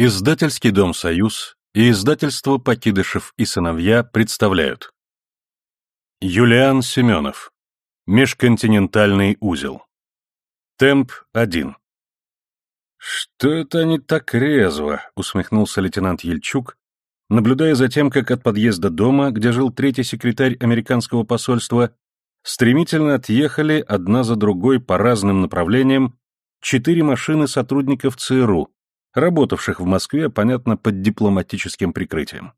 Издательский дом «Союз» и издательство «Покидышев и сыновья» представляют. Юлиан Семенов. Межконтинентальный узел. Темп 1. «Что это они так резво?» — усмехнулся лейтенант Ельчук, наблюдая за тем, как от подъезда дома, где жил третий секретарь американского посольства, стремительно отъехали одна за другой по разным направлениям четыре машины сотрудников ЦРУ, работавших в Москве, понятно, под дипломатическим прикрытием.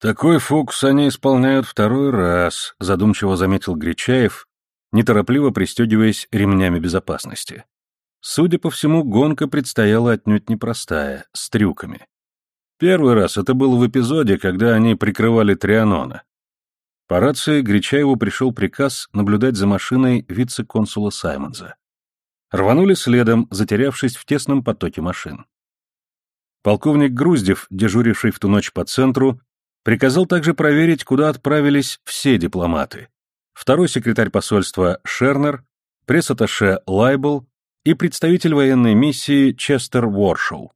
«Такой фокус они исполняют второй раз», — задумчиво заметил Гречаев, неторопливо пристегиваясь ремнями безопасности. Судя по всему, гонка предстояла отнюдь непростая, с трюками. Первый раз это было в эпизоде, когда они прикрывали Трианона. По рации Гречаеву пришел приказ наблюдать за машиной вице-консула Саймонза. Рванули следом, затерявшись в тесном потоке машин. Полковник Груздев, дежуривший в ту ночь по центру, приказал также проверить, куда отправились все дипломаты. Второй секретарь посольства Шернер, пресс-атташе Лайбл и представитель военной миссии Честер Уоршоу.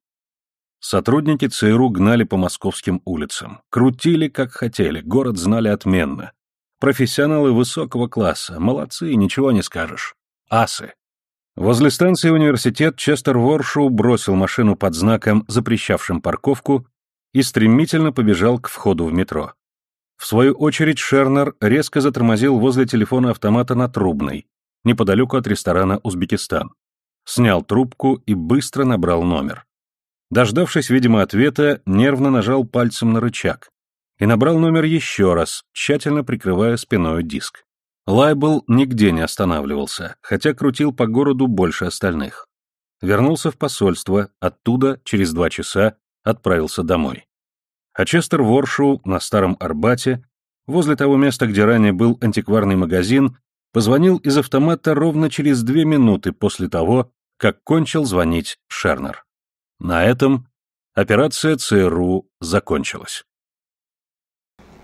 Сотрудники ЦРУ гнали по московским улицам, крутили как хотели, город знали отменно. Профессионалы высокого класса, молодцы, ничего не скажешь. Асы. Возле станции университет Честер Воршоу бросил машину под знаком, запрещавшим парковку, и стремительно побежал к входу в метро. В свою очередь Шернер резко затормозил возле телефона автомата на Трубной, неподалеку от ресторана «Узбекистан». Снял трубку и быстро набрал номер. Дождавшись, видимо, ответа, нервно нажал пальцем на рычаг и набрал номер еще раз, тщательно прикрывая спиной диск. Лайбл нигде не останавливался, хотя крутил по городу больше остальных. Вернулся в посольство, оттуда, через два часа, отправился домой. А Честер Воршу на Старом Арбате, возле того места, где ранее был антикварный магазин, позвонил из автомата ровно через две минуты после того, как кончил звонить Шернер. На этом операция ЦРУ закончилась.